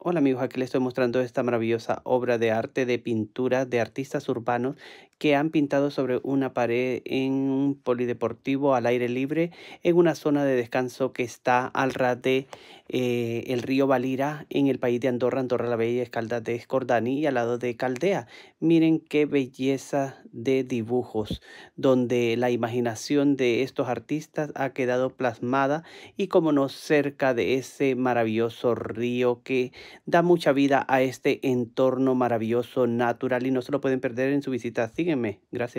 Hola amigos, aquí les estoy mostrando esta maravillosa obra de arte de pintura de artistas urbanos que han pintado sobre una pared en un polideportivo al aire libre en una zona de descanso que está al ras de eh, el río Valira en el país de Andorra, Andorra la Bella, Escalda de Escordani y al lado de Caldea. Miren qué belleza de dibujos donde la imaginación de estos artistas ha quedado plasmada y como no cerca de ese maravilloso río que da mucha vida a este entorno maravilloso natural y no se lo pueden perder en su visita. Sigue Sígueme. Gracias.